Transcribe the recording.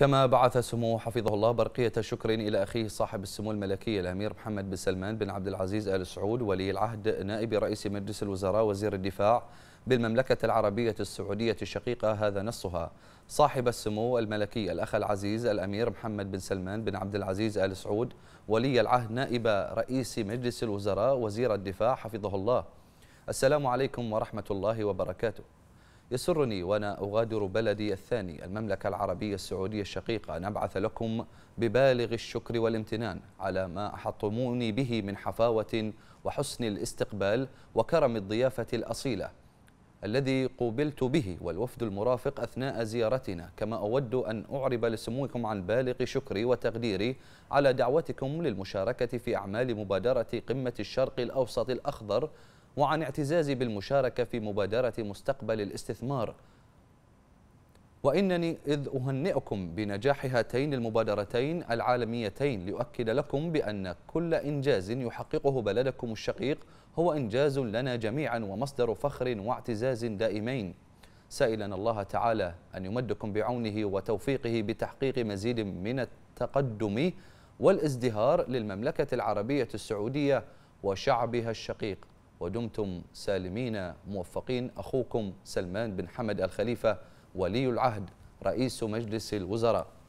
كما بعث سموه حفظه الله برقية شكر إلى أخيه صاحب السمو الملكي الأمير محمد بن سلمان بن عبد العزيز آل سعود ولي العهد نائب رئيس مجلس الوزراء وزير الدفاع بالمملكة العربية السعودية الشقيقة هذا نصها صاحب السمو الملكي الأخ العزيز الأمير محمد بن سلمان بن عبد العزيز آل سعود ولي العهد نائب رئيس مجلس الوزراء وزير الدفاع حفظه الله السلام عليكم ورحمة الله وبركاته يسرني وأنا أغادر بلدي الثاني المملكة العربية السعودية الشقيقة أن أبعث لكم ببالغ الشكر والامتنان على ما أحطموني به من حفاوة وحسن الاستقبال وكرم الضيافة الأصيلة الذي قوبلت به والوفد المرافق أثناء زيارتنا كما أود أن أعرب لسموكم عن بالغ شكري وتقديري على دعوتكم للمشاركة في أعمال مبادرة قمة الشرق الأوسط الأخضر وعن اعتزازي بالمشاركة في مبادرة مستقبل الاستثمار وإنني إذ أهنئكم بنجاح هاتين المبادرتين العالميتين لأؤكد لكم بأن كل إنجاز يحققه بلدكم الشقيق هو إنجاز لنا جميعا ومصدر فخر واعتزاز دائمين سائلا الله تعالى أن يمدكم بعونه وتوفيقه بتحقيق مزيد من التقدم والازدهار للمملكة العربية السعودية وشعبها الشقيق ودمتم سالمين موفقين أخوكم سلمان بن حمد الخليفة ولي العهد رئيس مجلس الوزراء